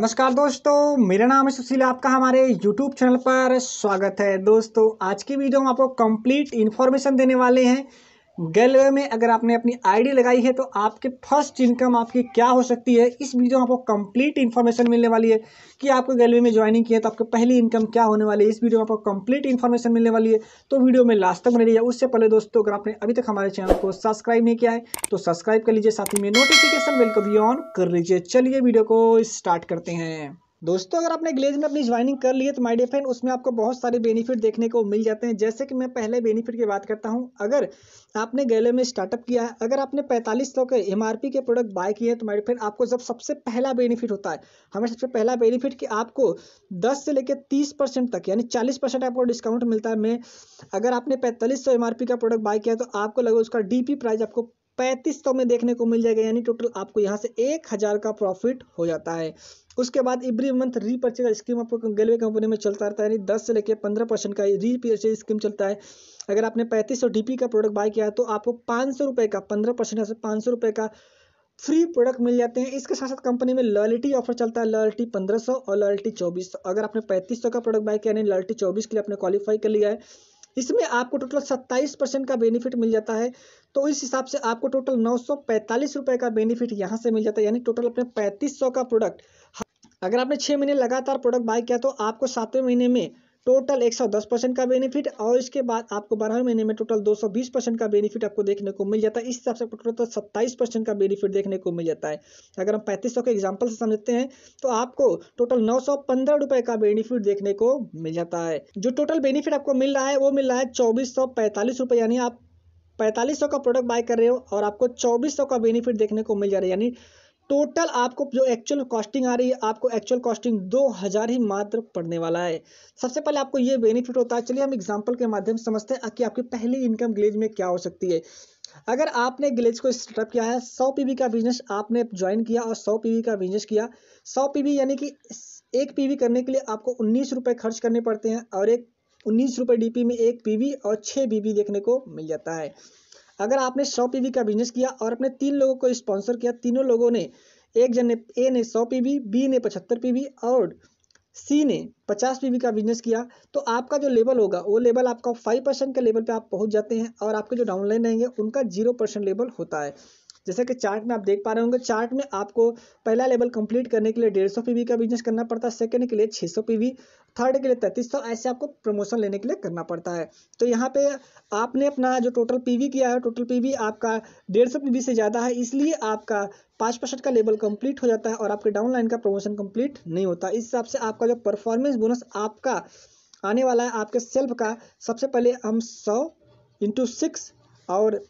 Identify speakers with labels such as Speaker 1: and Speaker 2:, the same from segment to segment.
Speaker 1: नमस्कार दोस्तों मेरा नाम है सुशील आपका हमारे YouTube चैनल पर स्वागत है दोस्तों आज की वीडियो में आपको कंप्लीट इन्फॉर्मेशन देने वाले हैं गैलवे में अगर आपने अपनी आईडी लगाई है तो आपके फर्स्ट इनकम आपकी क्या हो सकती है इस वीडियो में आपको कंप्लीट इन्फॉर्मेशन मिलने वाली है कि आपको गैलवे में ज्वाइनिंग की है तो आपकी पहली इनकम क्या होने वाली है इस वीडियो में आपको कंप्लीट इन्फॉर्मेशन मिलने वाली है तो वीडियो में लास्ट तक बने रही है उससे पहले दोस्तों अगर आपने अभी तक हमारे चैनल को सब्सक्राइब नहीं किया है तो सब्सक्राइब कर लीजिए साथ ही में नोटिफिकेशन बिल को भी ऑन कर लीजिए चलिए वीडियो को स्टार्ट करते हैं दोस्तों अगर आपने ग्लेज में अपनी ज्वाइनिंग कर ली है तो माय डियर फ्रेंड उसमें आपको बहुत सारे बेनिफिट देखने को मिल जाते हैं जैसे कि मैं पहले बेनिफिट की बात करता हूं अगर आपने गैले में स्टार्टअप किया है अगर आपने पैंतालीस सौ के एम के प्रोडक्ट बाय किए हैं तो माय डियर फ्रेंड आपको जब सबसे पहला बेनिफिट होता है हमें सबसे पहला बेनिफिट कि आपको दस से लेकर तीस तक यानी चालीस आपको डिस्काउंट मिलता है मैं अगर आपने पैंतालीस सौ का प्रोडक्ट बाय किया तो आपको लगे उसका डी प्राइस आपको पैंतीस सौ में देखने को मिल जाएगा यानी टोटल आपको यहाँ से एक हज़ार का प्रॉफिट हो जाता है उसके बाद एवरी मंथ रीपर्चेज स्कीम आपको गेलवे कंपनी में चलता रहता है यानी दस से लेकर पंद्रह परसेंट का रीपर्चेज स्कीम चलता है अगर आपने पैंतीस सौ डी का प्रोडक्ट बाय किया है तो आपको पाँच सौ रुपये का पंद्रह परसेंट या पाँच सौ रुपये का फ्री प्रोडक्ट मिल जाते हैं इसके साथ साथ कंपनी में लॉयल्टी ऑफर चलता है लॉयल्टी पंद्रह सौ और लॉयल्टी चौबीस सौ अगर आपने पैंतीस सौ का प्रोडक्ट बाय किया यानी लॉयल्टी चौबीस के लिए आपने क्वालिफाई कर लिया है इसमें आपको टोटल सत्ताईस परसेंट का बेनिफिट मिल जाता है तो इस हिसाब से आपको टोटल नौ सौ पैंतालीस रुपये का बेनिफिट यहाँ से मिल जाता है यानी टोटल अपने पैंतीस सौ का प्रोडक्ट अगर आपने छः महीने लगातार प्रोडक्ट बाय किया तो आपको सातवें महीने में टोटल 110 परसेंट का बेनिफिट और इसके बाद आपको बारहवें महीने में टोटल 220 परसेंट का बेनिफिट आपको देखने को मिल जाता है इस हिसाब से टोटल सत्ताईस परसेंट का बेनिफिट देखने को मिल जाता है अगर हम पैंतीस सौ के एग्जाम्पल से समझते हैं तो आपको टोटल नौ सौ पंद्रह रुपये का बेनिफिट देखने को मिल जाता है जो टोटल बेनिफिट आपको मिल रहा है वो मिल रहा है चौबीस सौ पैंतालीस रुपये यानी आप पैंतालीस सौ का प्रोडक्ट बाय कर रहे हो और आपको चौबीस सौ का बेनिफिट देखने को मिल जा रहा है यानी टोटल आपको जो एक्चुअल कॉस्टिंग आ रही है आपको एक्चुअल कॉस्टिंग दो हज़ार ही मात्र पड़ने वाला है सबसे पहले आपको ये बेनिफिट होता है चलिए हम एग्जांपल के माध्यम से समझते हैं कि आपकी पहली इनकम ग्लेज में क्या हो सकती है अगर आपने ग्लेज को स्टार्टअप किया है सौ पीवी का बिजनेस आपने ज्वाइन किया और सौ पीवी का बिजनेस किया सौ पीवी यानी कि एक पीवी करने के लिए आपको उन्नीस रुपये खर्च करने पड़ते हैं और एक उन्नीस रुपये डी में एक पीवी और छः बीबी देखने को मिल जाता है अगर आपने सौ पी का बिजनेस किया और अपने तीन लोगों को स्पॉन्सर किया तीनों लोगों ने एक जन ने ए ने सौ पी बी ने पचहत्तर पी और सी ने पी बी का बिजनेस किया तो आपका जो लेवल होगा वो लेवल आपका फाइव परसेंट के लेवल पे आप पहुंच जाते हैं और आपके जो डाउनलाइन रहेंगे उनका जीरो परसेंट लेवल होता है जैसा कि चार्ट में आप देख पा रहे होंगे चार्ट में आपको पहला लेवल कंप्लीट करने के लिए डेढ़ सौ का बिजनेस करना पड़ता है सेकंड के लिए छः सौ पीवी थर्ड के लिए तैतीस सौ ऐसे आपको प्रमोशन लेने के लिए करना पड़ता है तो यहाँ पे आपने अपना जो टोटल पीवी किया है टोटल पीवी आपका डेढ़ सौ पीवी से ज़्यादा है इसलिए आपका पाँच परसेंट का लेवल कंप्लीट हो जाता है और आपके डाउनलाइन का प्रमोशन कंप्लीट नहीं होता इस हिसाब से आपका जो परफॉर्मेंस बोनस आपका आने वाला है आपके सेल्फ का सबसे पहले हम सौ इंटू सिक्स और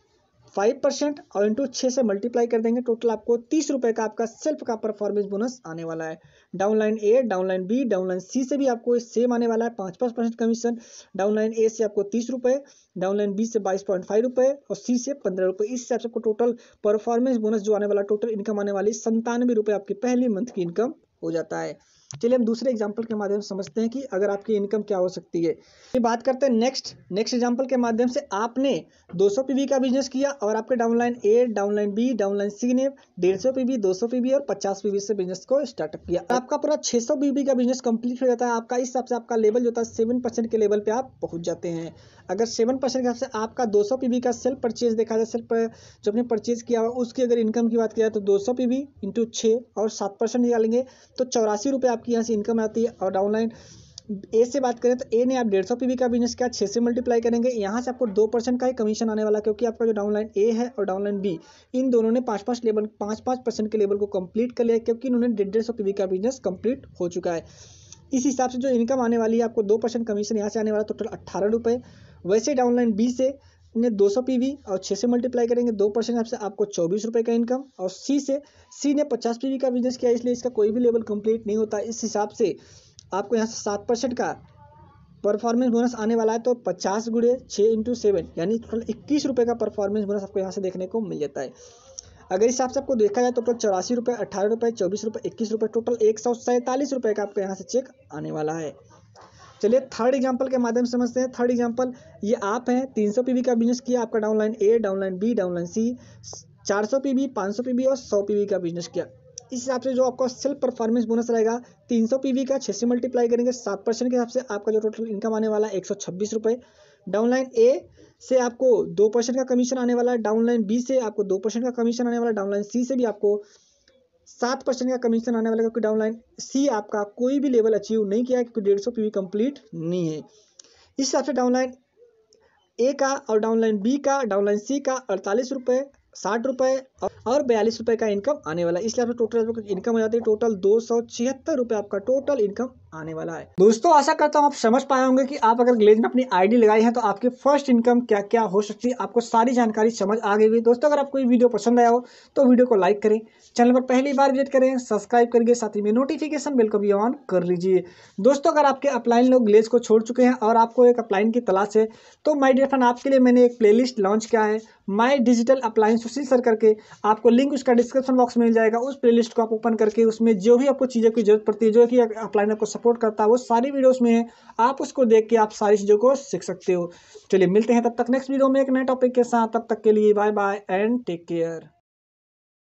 Speaker 1: फाइव परसेंट और इंटू छः से मल्टीप्लाई कर देंगे टोटल आपको तीस रुपये का आपका सेल्फ का परफॉर्मेंस बोनस आने वाला है downline A downline B downline C से भी आपको सेम आने वाला है पाँच पाँच परसेंट कमीशन डाउनलाइन ए से आपको तीस रुपये डाउनलाइन बी से बाईस पॉइंट फाइव रुपये और सी से पंद्रह रुपये इस हिसाब से आपको टोटल परफॉर्मेंस बोनस जो आने वाला टोटल इनकम आने वाली संतानवे रुपये आपकी पहली मंथ की इनकम हो जाता है चलिए हम दूसरे एग्जाम्पल के माध्यम से समझते हैं कि अगर आपकी इनकम क्या हो सकती है ये बात करते हैं नेक्स्ट नेक्स्ट एग्जाम्पल के माध्यम से आपने 200 सौ का बिजनेस किया और आपके downline A downline B downline C ने डेढ़ सौ पीबी दो सौ पीबी और पचास पीबी से बिजनेस को स्टार्टअप किया आपका पूरा छः सौ का बिजनेस कंप्लीट हो जाता है आपका इस हिसाब से आपका लेवल जो होता है सेवन परसेंट के लेवल पर आप पहुँच जाते हैं अगर सेवन परसेंट के हिसाब से आपका दो सौ पीबी का सेल्फ परचेज देखा जाए सेल्फ जो आपने परचेज किया हुआ उसकी अगर इनकम की बात किया तो दो सौ पीबी इंटू छः और सात परसेंट निकालेंगे तो चौरासी रुपये आपकी यहाँ से इनकम आती है और डाउनलाइन ए से बात करें तो ए ने आप डेढ़ सौ पी का बिजनेस किया छः से मल्टीप्लाई करेंगे यहाँ से आपको दो परसेंट का ही कमीशन आने वाला क्योंकि आपका जो डाउनलाइन ए है और डाउनलाइन बी इन दोनों ने पाँच पाँच लेवल पाँच पाँच परसेंट के लेवल को कंप्लीट कर लिया क्योंकि इन्होंने डेढ़ डेढ़ सौ का बिजनेस कंप्लीट हो चुका है इस हिसाब से जो इनकम आने वाली है आपको दो कमीशन यहाँ से आने वाला टोटल अट्ठारह वैसे डाउनलाइन बी से ने 200 वी और 6 से मल्टीप्लाई करेंगे दो परसेंट आपसे आपको चौबीस रुपये का इनकम और सी से सी ने 50 वी का बिजनेस किया इसलिए इसका कोई भी लेवल कंप्लीट नहीं होता इस हिसाब से आपको यहाँ से सात परसेंट का परफॉर्मेंस बोनस आने वाला है तो पचास गुड़े छः इंटू सेवन यानी टोटल इक्कीस रुपये का परफॉर्मेंस बोनस आपको यहाँ से देखने को मिल जाता है अगर इस हिसाब से आपको देखा जाए तो टोटल चौरासी रुपये अट्ठारह रुपये चौबीस रुपये इक्कीस रुपये टोटल एक सौ सैंतालीस रुपये का आपको यहाँ से चेक आने वाला है चलिए थर्ड एग्जाम्पल के माध्यम से समझते हैं थर्ड एग्जाम्पल ये आप हैं तीन सौ पी का बिजनेस किया आपका downline A downline B downline C चार सौ बी पाँच सौ और सौ पी का बिजनेस किया इस हिसाब से जो आपका सेल्फ परफॉर्मेंस बोनस रहेगा तीन सौ पी का छः से मल्टीप्लाई करेंगे सात परसेंट के हिसाब से आपका जो टोटल इनकम आने वाला है एक सौ छब्बीस रुपये डाउनलाइन ए से आपको दो परसेंट का कमीशन आने वाला है डाउनलाइन बी से आपको दो परसेंट का कमीशन आने वाला है डाउनलाइन सी से भी आपको सात परसेंट का कमीशन आने वाला क्योंकि डाउनलाइन सी आपका कोई भी लेवल अचीव नहीं किया क्योंकि डेढ़ सौ पीवी कंप्लीट नहीं है इस हिसाब से डाउनलाइन ए का और डाउनलाइन बी का डाउनलाइन सी का अड़तालीस रुपये साठ रुपये और बयालीस रुपये का इनकम आने वाला है इसलिए आपको टोटल आपको इनकम हो जाती है टोटल दो सौ छिहत्तर रुपये आपका टोटल इनकम आने वाला है दोस्तों आशा करता हूँ आप समझ पाए होंगे कि आप अगर ग्लेज में अपनी आईडी लगाई है तो आपकी फर्स्ट इनकम क्या क्या हो सकती है आपको सारी जानकारी समझ आ गई दोस्तों अगर आपको ये वीडियो पसंद आया हो तो वीडियो को लाइक करें चैनल पर पहली बार विजिट करें सब्सक्राइब करिए साथ ही में नोटिफिकेशन बिल को भी ऑन कर लीजिए दोस्तों अगर आपके अपलाइन लोग ग्लेज को छोड़ चुके हैं और आपको एक अपलाइन की तलाश है तो माई डियर फ्रेंड आपके लिए मैंने एक प्लेलिस्ट लॉन्च किया है my digital appliance Sushil sir करके आपको लिंक उसका डिस्क्रिप्शन बॉक्स में मिल जाएगा उस प्लेलिस्ट को आप ओपन करके उसमें जो भी आपको चीज़ों की जरूरत पड़ती है जो कि अपलाइन आपको सपोर्ट करता है वो सारी वीडियोस में है आप उसको देख के आप सारी चीज़ों को सीख सकते हो चलिए मिलते हैं तब तक नेक्स्ट वीडियो में एक नए टॉपिक के साथ तब तक के लिए bye bye and take care